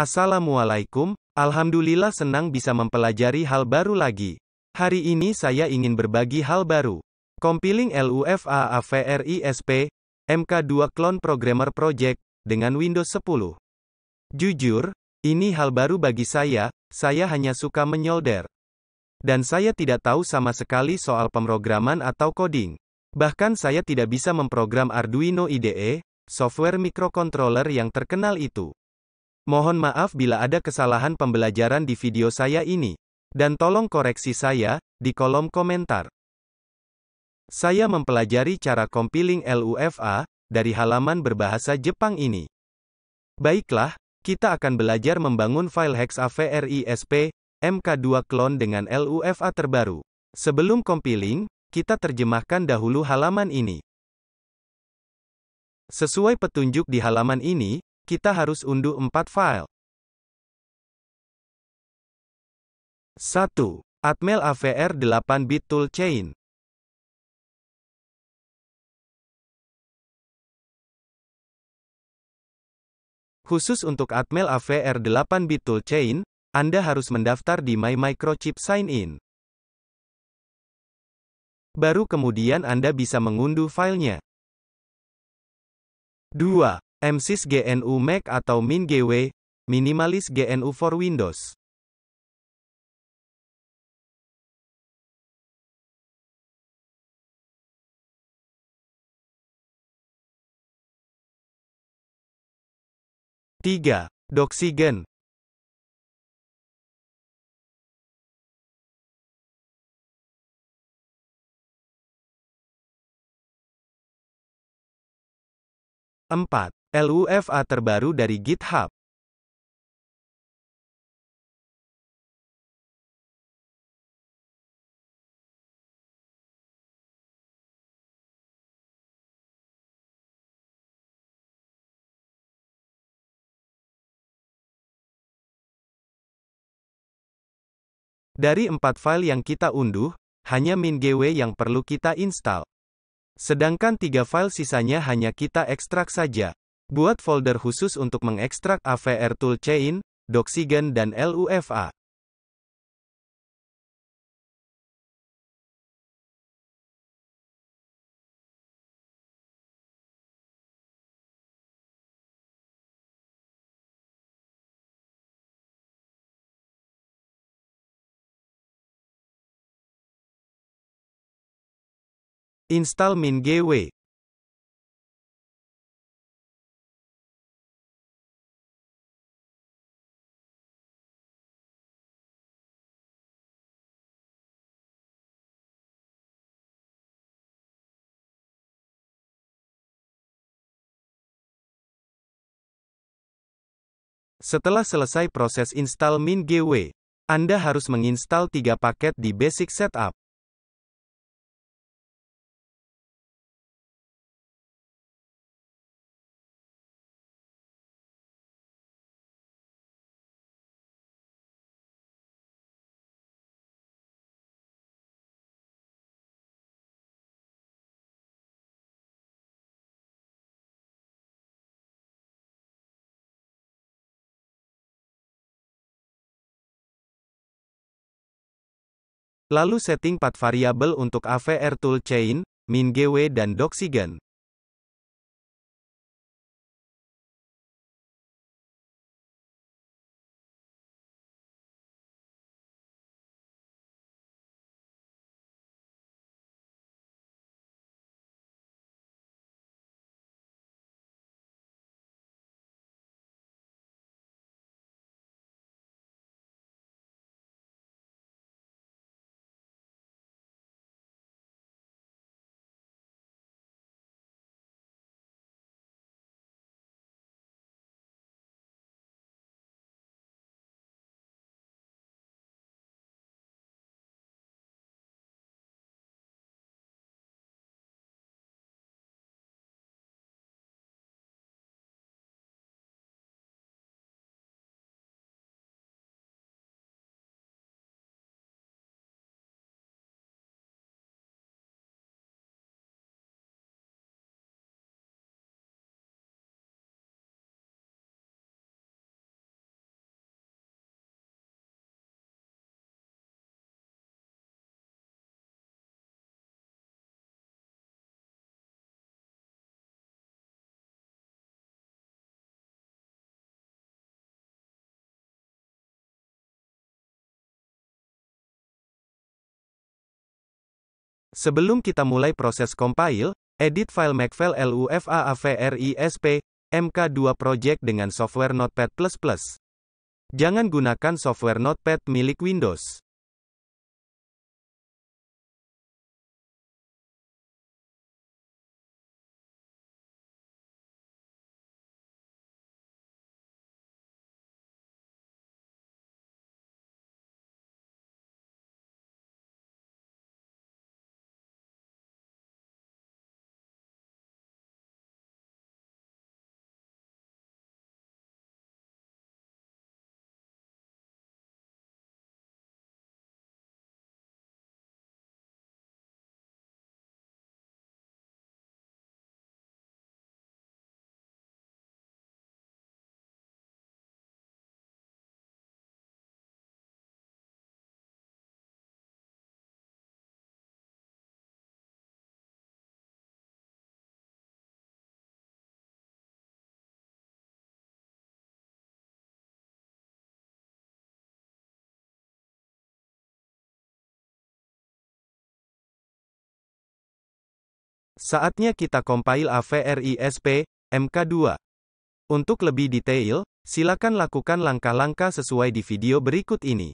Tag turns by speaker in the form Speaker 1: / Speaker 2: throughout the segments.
Speaker 1: Assalamualaikum, Alhamdulillah senang bisa mempelajari hal baru lagi. Hari ini saya ingin berbagi hal baru. Compiling LUFA AVRISP, MK2 Clone Programmer Project, dengan Windows 10. Jujur, ini hal baru bagi saya, saya hanya suka menyolder. Dan saya tidak tahu sama sekali soal pemrograman atau coding. Bahkan saya tidak bisa memprogram Arduino IDE, software mikrokontroler yang terkenal itu. Mohon maaf bila ada kesalahan pembelajaran di video saya ini, dan tolong koreksi saya di kolom komentar. Saya mempelajari cara compiling LUFA dari halaman berbahasa Jepang ini. Baiklah, kita akan belajar membangun file hex AVRISP mk2 clone dengan LUFA terbaru. Sebelum compiling, kita terjemahkan dahulu halaman ini. Sesuai petunjuk di halaman ini, kita harus unduh 4 file.
Speaker 2: 1. Atmel AVR 8-bit toolchain. Khusus untuk Atmel AVR
Speaker 1: 8-bit toolchain, Anda harus mendaftar di My Microchip Sign In. Baru kemudian Anda bisa mengunduh filenya.
Speaker 3: 2. MSIS GNU Mac atau MinGW,
Speaker 2: minimalis GNU for Windows. Tiga, Doxygen. Empat, LUFA terbaru dari GitHub. Dari empat file yang kita
Speaker 1: unduh, hanya MinGW yang perlu kita install. Sedangkan tiga file sisanya hanya kita ekstrak saja. Buat folder khusus untuk mengekstrak AVR toolchain,
Speaker 2: Doxygen dan LUFA. Install MinGW. Setelah
Speaker 3: selesai proses install MinGW, Anda harus menginstal tiga paket di Basic
Speaker 2: Setup. Lalu
Speaker 3: setting 4 variabel untuk AVR toolchain, MinGW, dan Doxygen.
Speaker 2: Sebelum kita mulai proses compile, edit file Makefile
Speaker 1: LUFAAVRISP, MK2 Project dengan software Notepad++.
Speaker 2: Jangan gunakan software Notepad milik Windows. Saatnya kita compile
Speaker 3: AVRISP, MK2. Untuk lebih detail, silakan lakukan
Speaker 2: langkah-langkah sesuai di video berikut ini.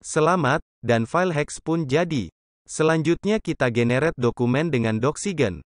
Speaker 3: Selamat, dan file hex pun jadi. Selanjutnya kita generate dokumen
Speaker 2: dengan doxigen.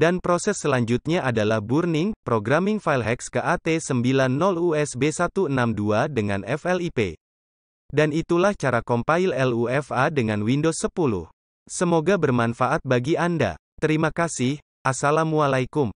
Speaker 2: Dan proses selanjutnya adalah burning, programming
Speaker 1: file hex ke AT90USB162 dengan FLIP. Dan itulah cara compile LUFA dengan Windows 10. Semoga bermanfaat
Speaker 2: bagi Anda. Terima kasih. Assalamualaikum.